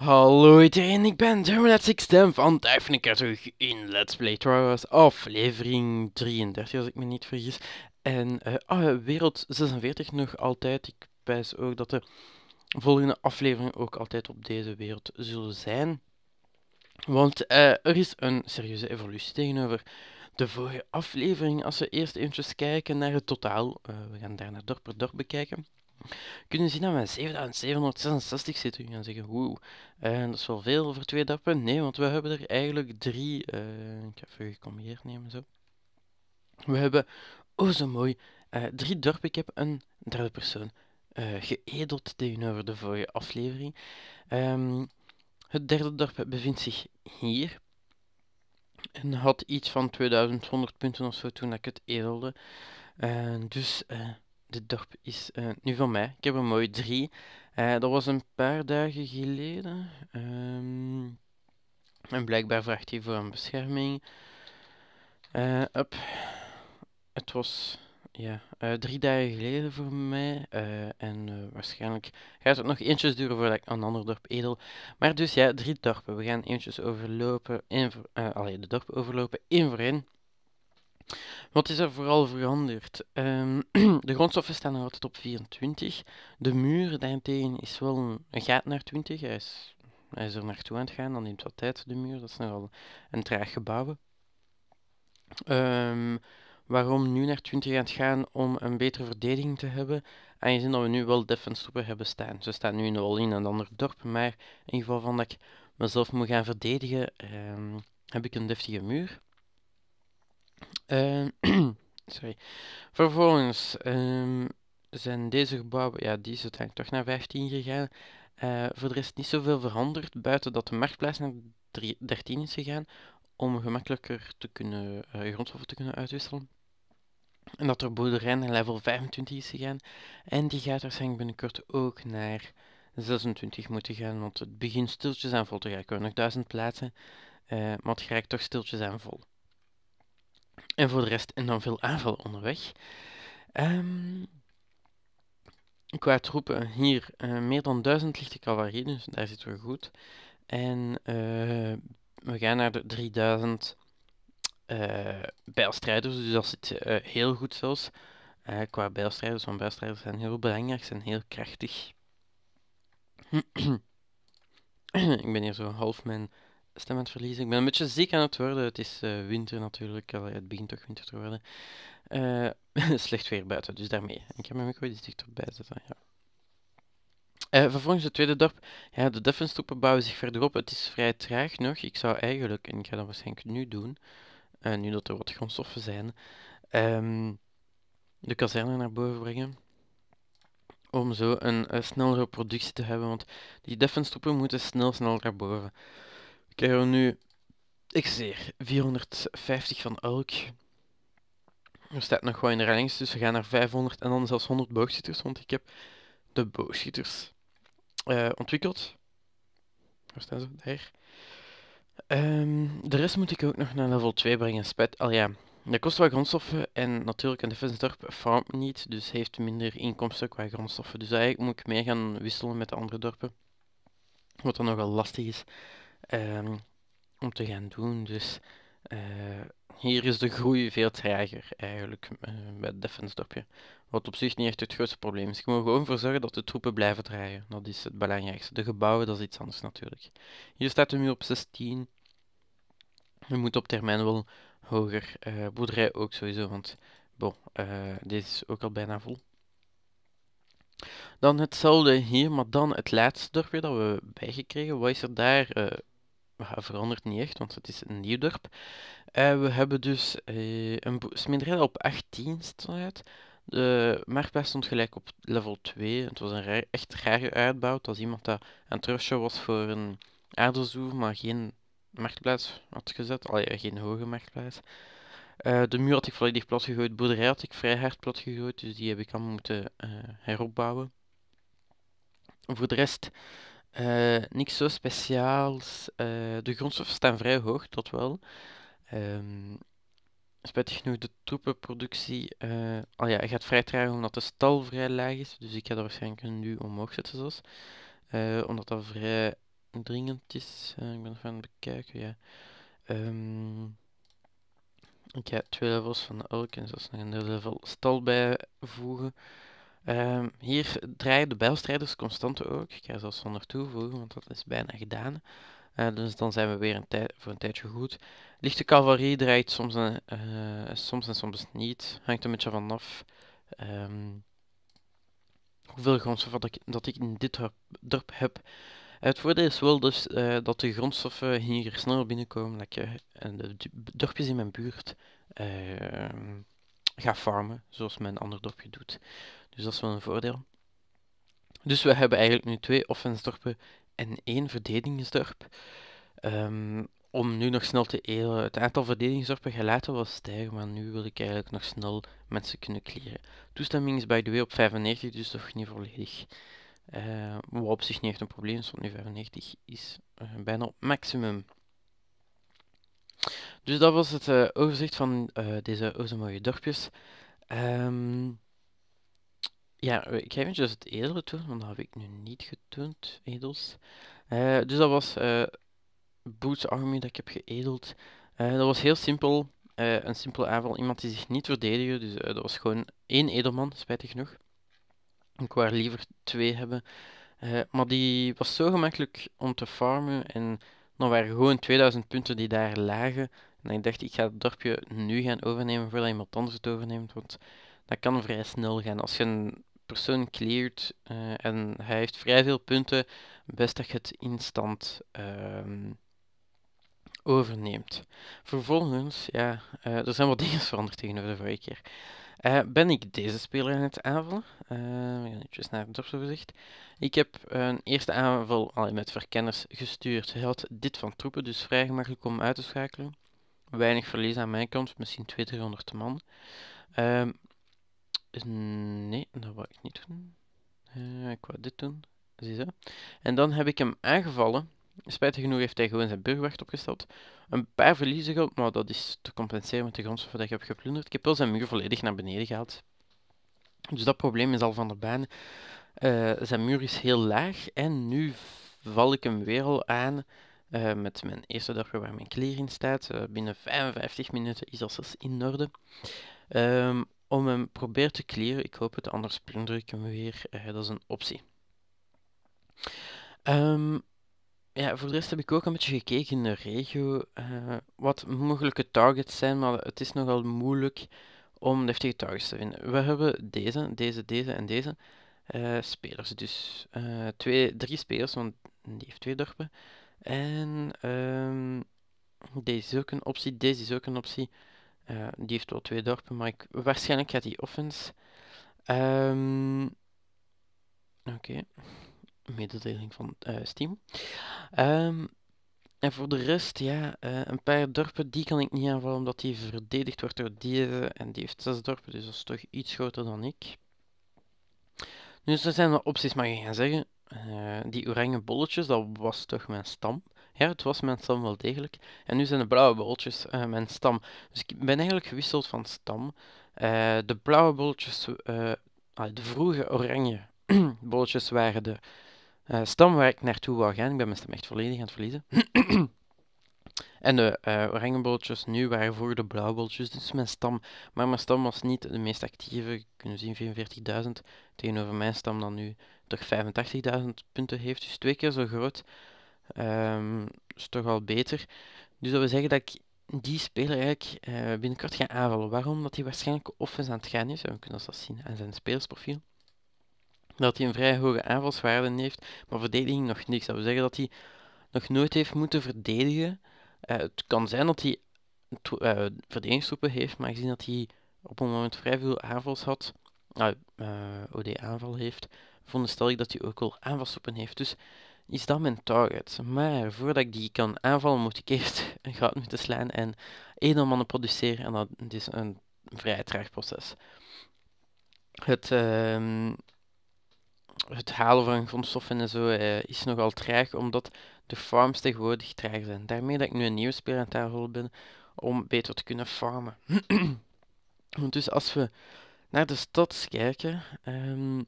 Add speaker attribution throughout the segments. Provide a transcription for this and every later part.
Speaker 1: Hallo iedereen, ik ben dermalat 6 van Duifnica terug in Let's Play Trials, aflevering 33 als ik me niet vergis. En uh, oh, wereld 46 nog altijd, ik wijs ook dat de volgende afleveringen ook altijd op deze wereld zullen zijn. Want eh, er is een serieuze evolutie tegenover de vorige aflevering. Als we eerst eventjes kijken naar het totaal, eh, we gaan daarna dorp per dorp bekijken kunnen zien dat we 7766 zitten. Je kan zeggen, woe, eh, dat is wel veel voor twee dappen. Nee, want we hebben er eigenlijk drie. Uh, ik ga even gecombineerd nemen zo. We hebben, oh zo mooi, eh, drie dorpen. Ik heb een derde persoon geëdeld tegenover de vorige aflevering. Ehm, het derde dorp bevindt zich hier. En had iets van 2100 punten of zo toen ik het edelde. dus de dorp is eh, nu van mij. Ik heb er mooi drie. Eh, dat was een paar dagen geleden. Ehm, en blijkbaar vraagt hij voor een bescherming. Eh, up. Het was ja, drie dagen geleden voor mij. en waarschijnlijk gaat het nog eentjes duren voordat ik een ander dorp edel. Maar dus ja, drie dorpen. We gaan eentjes overlopen. In, allee, de dorpen overlopen. één voor één. Wat is er vooral veranderd? Ehm, de grondstoffen staan nog altijd op 24. De muur daarentegen is wel een, gaat naar 20. Hij is, er naartoe aan het gaan, dan neemt wat tijd de muur. Dat is nogal een traag gebouw. Ehm, waarom nu naar 20 aan het gaan? Om een betere verdediging te hebben. Aangezien dat we nu wel defense hebben staan. Ze staan nu in al in een ander dorp, maar in geval van dat ik mezelf moet gaan verdedigen, ehm, heb ik een deftige muur. Ehm, sorry. Vervolgens ehm, zijn deze gebouwen, ja, die is uiteindelijk toch naar 15 gegaan. Eh, voor de rest niet zoveel veranderd, buiten dat de marktplaats naar 13 is gegaan, om gemakkelijker te kunnen, eh, grondstoffen te kunnen uitwisselen. En dat er boerderij naar level 25 is gegaan. En die gaat waarschijnlijk binnenkort ook naar 26 moeten gaan, want het begint stiltjes aan vol te raken. We nog 1000 plaatsen, eh, maar het raakt toch stiltjes aan vol. En voor de rest, en dan veel aanval onderweg. Ehm, qua troepen, hier eh, meer dan 1000 lichte cavalerie, dus daar zitten we goed. En eh, we gaan naar de 3000 uh, eh, bijlstrijders, dus dat zit heel goed zelfs. qua bijlstrijders, want bijlstrijders zijn heel belangrijk, zijn heel krachtig. Ik ben hier zo half mijn stem aan het verliezen. Ik ben een beetje ziek aan het worden. Het is eh, winter natuurlijk. het begint toch winter te worden. Eh, slecht weer buiten, dus daarmee. Ik heb mijn micro iets dichterbij zetten. Ja. Eh, vervolgens het tweede dorp. Ja, de deffenstoepen bouwen zich verderop. Het is vrij traag nog. Ik zou eigenlijk, en ik ga dat waarschijnlijk nu doen, nu dat er wat grondstoffen zijn, ehm, de kazerne naar boven brengen om zo een, snellere productie te hebben. Want die deffenstoepen moeten snel, snel naar boven ik heb nu ik zie 450 van elk. Er staat nog wel in de dus we gaan naar 500 en dan zelfs 100 boogschieters, want ik heb de boogschieters eh, ontwikkeld. Waar staan ze? Daar. Ehm, de rest moet ik ook nog naar level 2 brengen. spet, Al ja, dat kost wel grondstoffen en natuurlijk een dorp farmt niet, dus heeft minder inkomsten qua grondstoffen. Dus eigenlijk moet ik mee gaan wisselen met de andere dorpen, wat dan nogal lastig is. Ehm, om te gaan doen. Dus eh, hier is de groei veel trager eigenlijk eh, bij het Defensdorpje. Wat op zich niet echt het grootste probleem is. Je moet gewoon voor zorgen dat de troepen blijven draaien. Dat is het belangrijkste. De gebouwen, dat is iets anders natuurlijk. Hier staat de muur op 16. We moeten op termijn wel hoger. Uh, boerderij ook sowieso, want bon, deze is ook al bijna vol. Dan hetzelfde hier, maar dan het laatste dorpje dat we bijgekregen. Wat is er daar? verandert niet echt, want het is een nieuw dorp. Eh, we hebben dus uh, een smederij op 18 staat. De marktplaats stond gelijk op level 2. Het was een echt rare uitbouw. Het was iemand dat een het was voor een aardelzoe, maar geen marktplaats had gezet. Allee, eh, geen hoge marktplaats. de muur had ik volledig plat gegooid. De boerderij had ik vrij hard plat gegooid, dus die heb ik allemaal moeten heropbouwen. Voor de rest uh, niks zo speciaals. Eh, de grondstoffen staan vrij hoog, tot wel. Um, spijtig genoeg, de troepenproductie uh, oh ja, gaat vrij traag omdat de stal vrij laag is. Dus ik ga dat waarschijnlijk nu omhoog zetten, zoals. omdat dat vrij dringend is. ik ben van aan het bekijken, ja. Ehm, ik ga twee levels van elk en zelfs nog een level stal bijvoegen. Ehm, hier draaien de bijlstrijders constant ook. Ik ga zelfs zelfs zonder toevoegen, want dat is bijna gedaan. Eh, dus dan zijn we weer een voor een tijdje goed. Lichte cavalerie draait soms en, eh, soms en soms niet. Hangt een beetje vanaf ehm, hoeveel grondstoffen dat ik, dat ik in dit dorp heb. Het voordeel is wel dus eh, dat de grondstoffen hier snel binnenkomen. Dat je de dorpjes in mijn buurt ehm, ga farmen, zoals mijn ander dorpje doet. Dus dat is wel een voordeel. Dus we hebben eigenlijk nu twee offensdorpen en één verdedigingsdorp. Ehm, om nu nog snel te elen. Het aantal verdedigingsdorpen gelaten was stijgen, maar nu wil ik eigenlijk nog snel mensen kunnen clearen. Toestemming is bij de way op 95, dus toch niet volledig. Uh, wat op zich niet echt een probleem, want nu 95 is eh, bijna op maximum. Dus dat was het eh, overzicht van eh, deze o mooie dorpjes. Ehm, ja, ik ga eventjes het edelen doen, want dat heb ik nu niet getoond, edels. Eh, dus dat was Boots Army dat ik heb geedeld. dat was heel simpel, een simpele aanval. Iemand die zich niet verdedigde, dus dat was gewoon één edelman, spijtig genoeg. Ik wou liever twee hebben. maar die was zo gemakkelijk om te farmen en dan waren gewoon 2000 punten die daar lagen. En ik dacht, ik ga het dorpje nu gaan overnemen voordat iemand anders het overneemt. Want dat kan vrij snel gaan. Als je een persoon cleart eh, en hij heeft vrij veel punten, best dat je het instant ehm, overneemt. Vervolgens, ja, eh, er zijn wat dingen veranderd tegenover de vorige keer. Eh, ben ik deze speler aan het aanvallen? Uh, eh, even naar het dorpsoverzicht. Ik heb een eerste aanval al met verkenners gestuurd. Hij had dit van troepen, dus vrij gemakkelijk om uit te schakelen. Weinig verlies aan mijn kant, misschien 200 man. Ehm, nee, dat wou ik niet doen. ik wou dit doen. Zie Ziezo. En dan heb ik hem aangevallen Spijtig genoeg heeft hij gewoon zijn burgerwacht opgesteld. Een paar verliezen gehad, maar dat is te compenseren met de grondstoffen dat ik heb geplunderd. Ik heb wel zijn muur volledig naar beneden gehaald. Dus dat probleem is al van de baan. Eh, zijn muur is heel laag en nu val ik hem weer al aan eh, met mijn eerste dorpje waar mijn kleren in staat. Eh, binnen 55 minuten is dat zelfs in orde. Ehm, om hem probeert te clearen, ik hoop het, anders plunder ik hem weer. dat is een optie. Um, ja, voor de rest heb ik ook een beetje gekeken in de regio eh, wat mogelijke targets zijn, maar het is nogal moeilijk om deftige targets te vinden. We hebben deze, deze, deze en deze eh, spelers. Dus eh, twee, drie spelers, want die heeft twee dorpen. En ehm, deze is ook een optie, deze is ook een optie. die heeft wel twee dorpen, maar ik, waarschijnlijk gaat die offense. Ehm, oké mededeling van eh, Steam. Ehm, en voor de rest, ja, eh, een paar dorpen die kan ik niet aanvallen omdat die verdedigd wordt door deze. En die heeft zes dorpen, dus dat is toch iets groter dan ik. Nu dus zijn wat opties, maar je gaat zeggen. Eh, die oranje bolletjes, dat was toch mijn stam. Ja, het was mijn stam wel degelijk. En nu zijn de blauwe bolletjes mijn stam. Dus ik ben eigenlijk gewisseld van stam. de blauwe bolletjes, de vroege oranje bolletjes waren de uh, stam waar ik naartoe wou gaan. Ik ben mijn stem echt volledig aan het verliezen. en de uh, oranjebolletjes nu waren voor de bolletjes. dus mijn stam. Maar mijn stam was niet de meest actieve. Kunnen zien 44.000 tegenover mijn stam dan nu toch 85.000 punten heeft. Dus twee keer zo groot. Ehm, is toch al beter. Dus dat wil zeggen dat ik die speler eigenlijk eh, binnenkort ga aanvallen. Waarom? Dat hij waarschijnlijk offens aan het gaan is. we kunnen dat zien aan zijn spelersprofiel dat hij een vrij hoge aanvalswaarde heeft, maar verdediging nog niks. Dat wil zeggen dat hij nog nooit heeft moeten verdedigen. Eh, het kan zijn dat hij uh, heeft, maar gezien dat hij op een moment vrij veel aanvals had, nou, ah, uh, eh, OD-aanval heeft, stel ik dat hij ook al aanvalstroepen heeft. Dus is dat mijn target. Maar voordat ik die kan aanvallen, moet ik eerst een goud moeten slaan en edelmannen produceren. En dat is een vrij traag proces. Het, uh, het halen van grondstoffen en zo eh, is nogal traag, omdat de farms tegenwoordig traag zijn. Daarmee dat ik nu een nieuwe speler aan tafel ben om beter te kunnen farmen. dus als we naar de stad kijken, ehm,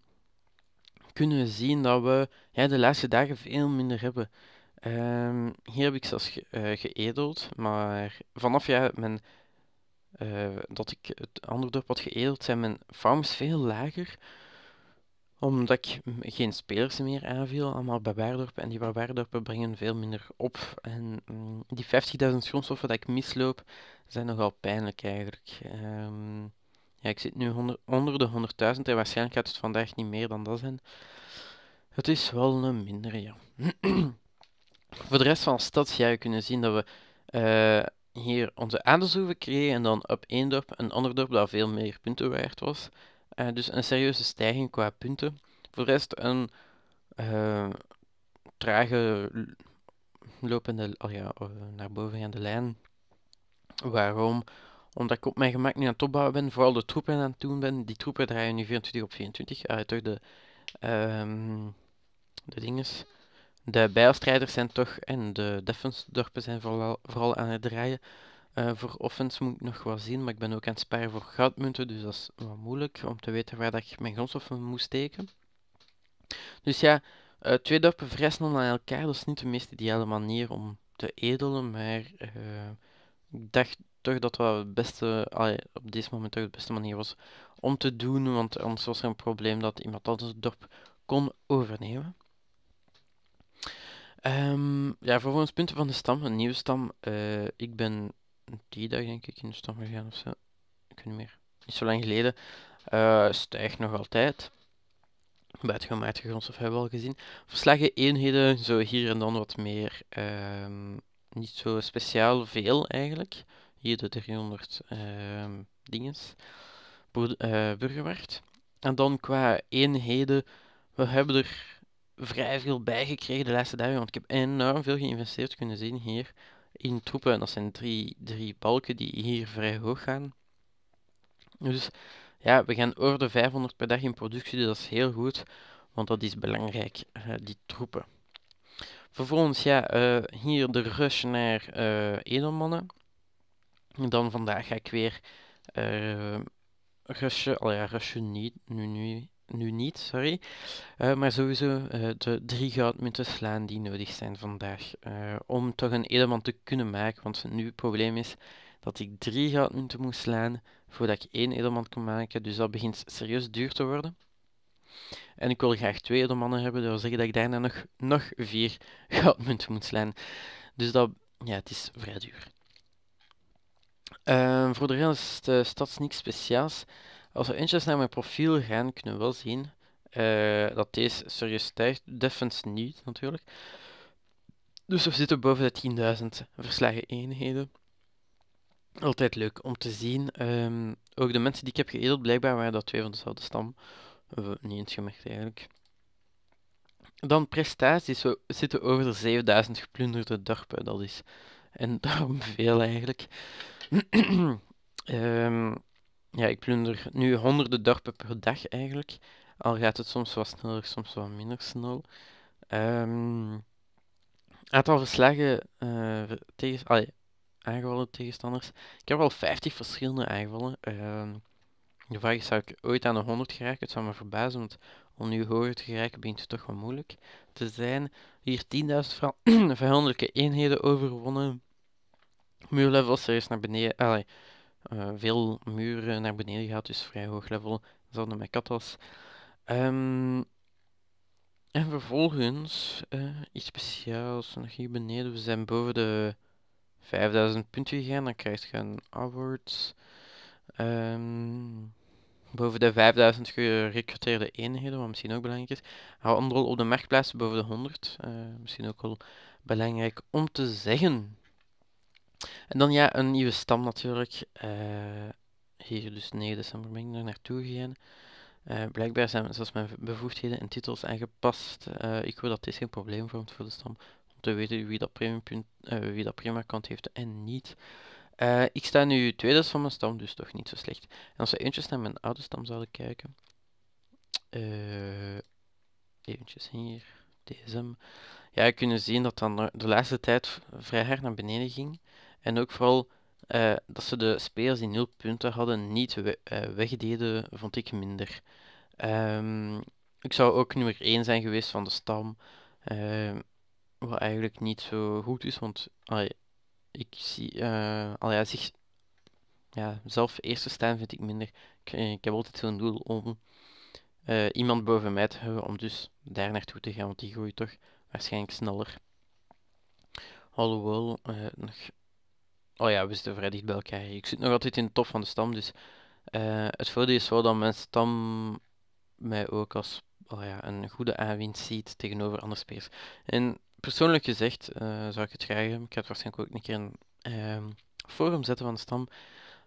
Speaker 1: kunnen we zien dat we ja, de laatste dagen veel minder hebben. Ehm, hier heb ik zelfs geedeld, eh, maar vanaf ja, mijn, eh, dat ik het andere dorp had geëdeld, zijn mijn farms veel lager omdat ik geen spelers meer aanviel, allemaal barbaardorpen. En die Waardorpen brengen veel minder op. En mm, die 50.000 grondstoffen dat ik misloop, zijn nogal pijnlijk eigenlijk. Ehm, ja, ik zit nu onder, onder de 100.000 en waarschijnlijk gaat het vandaag niet meer dan dat zijn. Het is wel een minder, ja. Voor de rest van de stad zou je kunnen zien dat we eh, hier onze aandelshoeven kregen en dan op één dorp een ander dorp dat veel meer punten waard was. Eh, dus een serieuze stijging qua punten. Voor de rest een eh, trage lopende oh, oh naar boven de lijn. Waarom? Omdat ik op mijn gemak nu aan het opbouwen ben, vooral de troepen aan het doen ben. Die troepen draaien nu 24 op 24 uit ah, toch de, um, de dinges. De bijlstrijders zijn toch en de defensdorpen zijn vooral, vooral aan het draaien. Eh, voor offense moet ik nog wel zien, maar ik ben ook aan het sparen voor goudmunten, dus dat is wel moeilijk om te weten waar dat ik mijn grondstoffen moet steken. Dus ja, eh, twee dorpen vrij aan elkaar, dat is niet de meest ideale manier om te edelen, maar eh, ik dacht toch dat dat het beste, op dit moment toch de beste manier was om te doen, want anders was er een probleem dat iemand anders het dorp kon overnemen. Um, ja, vervolgens punten van de stam, een nieuwe stam. ik ben die dag denk ik in de storm gegaan of zo. Ik weet niet meer. Niet zo lang geleden. Eh, stijgt nog altijd. Buitengemaakte grondstof hebben we al gezien. Verslagen eenheden, zo hier en dan wat meer. Ehm, niet zo speciaal veel eigenlijk. Hier de 300 dingen ehm, dinges. Eh, en dan qua eenheden, we hebben er vrij veel bij gekregen de laatste dagen. Want ik heb enorm veel geïnvesteerd kunnen zien hier in troepen. En dat zijn drie, drie balken die hier vrij hoog gaan. Dus ja, we gaan de 500 per dag in productie, dus dat is heel goed, want dat is belangrijk, eh, die troepen. Vervolgens, ja, eh, hier de rush naar uh, edelmannen. Dan vandaag ga ik weer rushen, al ja, rushen niet, nu, nu nu niet, sorry. Eh, maar sowieso eh, de drie goudmunten slaan die nodig zijn vandaag. Eh, om toch een edelman te kunnen maken. Want nu het probleem is dat ik drie goudmunten moet slaan voordat ik één edelman kan maken. Dus dat begint serieus duur te worden. En ik wil graag twee edelmannen hebben. Dat wil zeggen dat ik daarna nog, nog vier goudmunten moet slaan. Dus dat, ja, het is vrij duur. voor de rest is de stad niks speciaals. Als we eens naar mijn profiel gaan, kunnen we wel zien eh, dat deze serieus stijgt. Defense niet, natuurlijk. Dus we zitten boven de 10.000 verslagen eenheden. Altijd leuk om te zien. Ehm, ook de mensen die ik heb geëdeld, blijkbaar waren dat twee van dezelfde stam. Uh, niet eens gemerkt eigenlijk. Dan prestaties. We zitten over de 7000 geplunderde dorpen, dat is. En veel eigenlijk. Ehm. Ja, ik plunder nu honderden dorpen per dag eigenlijk. Al gaat het soms wat sneller, soms wat minder snel. Ehm, aantal verslagen uh, eh, tegen, allee, aangevallen tegenstanders. Ik heb al 50 verschillende aangevallen. Ehm, de vraag is, zou ik ooit aan de 100 geraken? Het zou me verbazen, want om nu hoger te geraken begint het toch wel moeilijk te zijn. Hier 10.000 vijandelijke eenheden overwonnen. Muurlevels er is naar beneden. Allee, eh, veel muren naar beneden gaat, dus vrij hoog level. zonder met Katas. Ehm, en vervolgens, eh, iets speciaals, nog hier beneden. We zijn boven de 5000 punten gegaan, dan krijg je een award. Ehm, boven de 5000 gerecruiteerde eenheden, wat misschien ook belangrijk is. Handel op de marktplaats boven de 100, eh, misschien ook wel belangrijk om te zeggen. En dan ja, een nieuwe stam natuurlijk. Eh, hier dus 9 december ben ik er naartoe gegaan. Eh, blijkbaar zijn zelfs mijn bevoegdheden en titels aangepast. Eh, ik hoor dat dit geen probleem vormt voor de stam. Om te weten wie dat, wie dat prima kant heeft en niet. ik sta nu tweede van mijn stam, dus toch niet zo slecht. En als we eventjes naar mijn oude stam zouden kijken. eventjes hier. DSM. Ja, je kunnen zien dat dan de laatste tijd vrij hard naar beneden ging. En ook vooral eh, dat ze de spelers die nul punten hadden niet we eh, wegdeden, vond ik minder. Ehm, ik zou ook nummer 1 zijn geweest van de stam. Ehm, wat eigenlijk niet zo goed is, want allee, ik zie eh, allee, zich, ja, zelf eerste staan vind ik minder. Ik, ik heb altijd zo'n doel om iemand boven mij te hebben om dus daar naartoe te gaan, want die groeit toch waarschijnlijk sneller. Alhoewel, nog Oh ja, we zitten vrij dicht bij elkaar. Ik zit nog altijd in de top van de stam, dus eh, het voordeel is wel dat mijn stam mij ook als oh ja, een goede aanwind ziet tegenover andere spelers. En persoonlijk gezegd uh, zou ik het graag Ik ga het waarschijnlijk ook een keer een uh, ehm, forum zetten van de stam.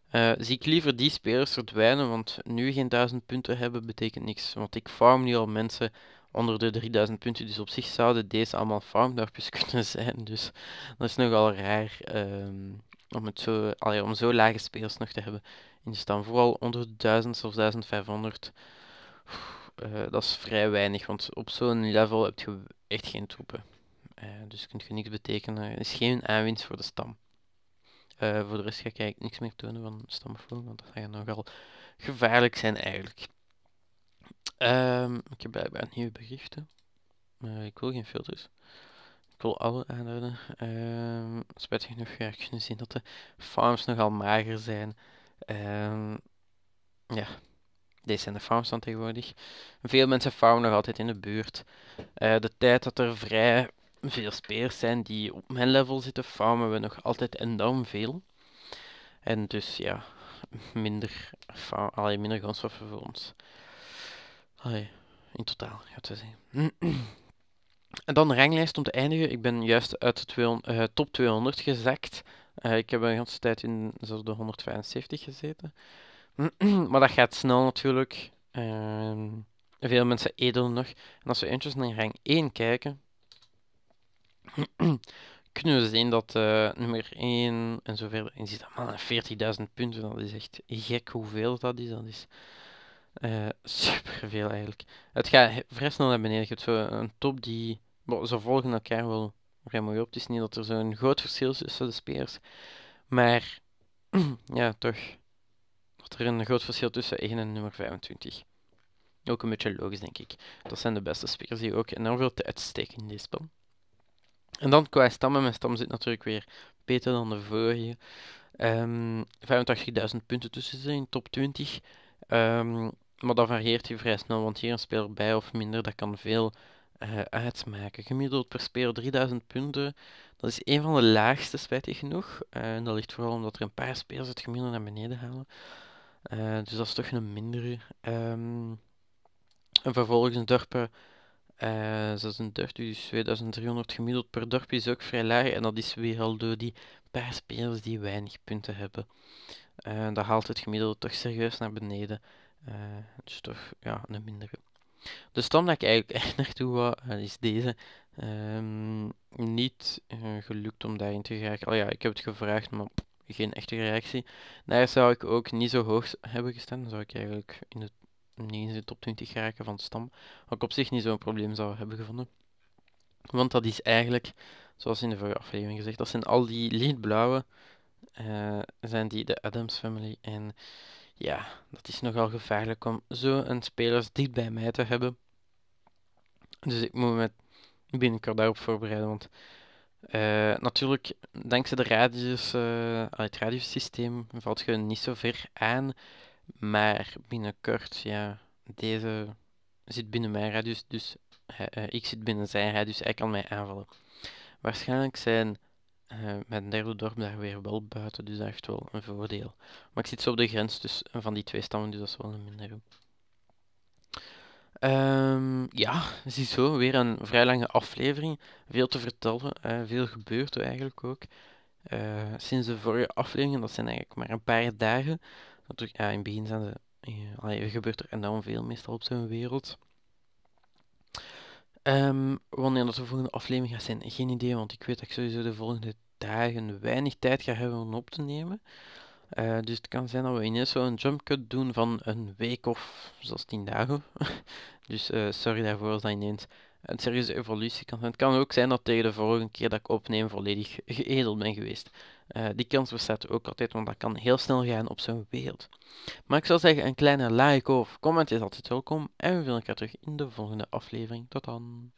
Speaker 1: Eh, zie ik liever die spelers verdwijnen, want nu geen 1000 punten hebben betekent niks. Want ik farm nu al mensen onder de 3000 punten. Dus op zich zouden deze allemaal farmdorpjes kunnen zijn. Dus dat is nogal raar. ehm om, het zo, allee, om zo lage spelers nog te hebben. in de stam vooral onder 1000 of 1500. Eh, dat is vrij weinig, want op zo'n level heb je echt geen troepen. Eh, dus kun je niks betekenen. Er is geen aanwinst voor de stam. Eh, voor de rest ga ik eigenlijk niks meer tonen van stamvoeren, want dat gaat nogal gevaarlijk zijn eigenlijk. Ehm, ik heb blijkbaar nieuwe berichten. ik wil geen filters. Ik wil alle aanduiden. Um, ehm, spijtig genoeg ja, kunnen zien dat de farms nogal mager zijn. Ehm, ja, deze zijn de farms dan tegenwoordig. Veel mensen farmen nog altijd in de buurt. Eh, de tijd dat er vrij veel speers zijn die op mijn level zitten, farmen we nog altijd enorm veel. En dus ja, minder, allee, minder grondstoffen voor ons. Allee, in totaal, gaat te zien. En dan de ranglijst om te eindigen. Ik ben juist uit de eh, top 200 gezakt. Eh, ik heb een hele tijd in de 175 gezeten. maar dat gaat snel natuurlijk. Ehm, veel mensen edelen nog. En als we eventjes naar rang 1 kijken, kunnen we zien dat eh, nummer 1 en zo verder. En je ziet dat 40.000 punten. Dat is echt gek hoeveel dat is. Dat is uh, superveel eigenlijk. Het gaat vrij snel naar beneden. Je hebt zo een top die ze volgen elkaar wel vrij mooi op. Het is niet dat er zo'n groot verschil is tussen de spelers. Maar ja, toch. Dat er een groot verschil tussen 1 en nummer 25. Ook een beetje logisch, denk ik. Dat zijn de beste spelers die ook enorm veel tijd steken in dit spel. En dan qua stammen. Mijn stam zit natuurlijk weer beter dan de vorige. Um, ehm, 85.000 punten tussen zijn in top 20. Ehm, maar dat varieert hier vrij snel, want hier een speler bij of minder, dat kan veel eh, uitmaken. Gemiddeld per speel 3000 punten. Dat is een van de laagste, spijtig genoeg. Eh, en dat ligt vooral omdat er een paar spelers het gemiddelde naar beneden halen. Eh, dus dat is toch een mindere. vervolgens ehm, en vervolgens dorpen. Uh, 36, dus 2300 gemiddeld per dorp is ook vrij laag. En dat is weer al door die paar spelers die weinig punten hebben. dat haalt het gemiddelde toch serieus naar beneden. Uh, dus toch ja, een mindere. De stam dat ik eigenlijk echt naartoe wou, eh, is deze. Ehm, niet eh, gelukt om daarin te geraken. Oh ja, ik heb het gevraagd, maar geen echte reactie. Daar zou ik ook niet zo hoog hebben gestaan. Dan zou ik eigenlijk in de, niet in de top 20 geraken van de stam. Wat ik op zich niet zo'n probleem zou hebben gevonden. Want dat is eigenlijk, zoals in de vorige aflevering gezegd, dat zijn al die lichtblauwe. Eh, zijn die de Adams Family. En ja, dat is nogal gevaarlijk om zo'n spelers dicht bij mij te hebben. Dus ik moet me binnenkort daarop voorbereiden. Want uh, natuurlijk, dankzij de radius, uh, het radiosysteem valt je niet zo ver aan. Maar binnenkort, ja, deze zit binnen mijn radius, dus eh, ik zit binnen zijn radius, hij kan mij aanvallen. Waarschijnlijk zijn eh, met mijn derde dorp daar weer wel buiten, dus echt wel een voordeel. Maar ik zit zo op de grens dus, van die twee stammen, dus dat is wel een minder. Um, ja, ziezo, weer een vrij lange aflevering. Veel te vertellen, eh, veel gebeurt er eigenlijk ook. Eh, sinds de vorige aflevering, dat zijn eigenlijk maar een paar dagen. Dat ja, in het begin zijn gebeurt er enorm veel meestal op zo'n wereld. Um, wanneer dat de volgende aflevering gaat zijn, geen idee, want ik weet dat ik sowieso de volgende dagen weinig tijd ga hebben om op te nemen. Eh, dus het kan zijn dat we ineens zo een jump cut doen van een week of zoals 10 dagen. dus uh, sorry daarvoor als dat ineens een serieuze evolutie kan zijn. Het kan ook zijn dat tegen de vorige keer dat ik opneem volledig geëdeld ben geweest. Eh, die kans bestaat ook altijd, want dat kan heel snel gaan op zo'n wereld. Maar ik zou zeggen, een kleine like of comment is altijd welkom. En we zien elkaar terug in de volgende aflevering. Tot dan!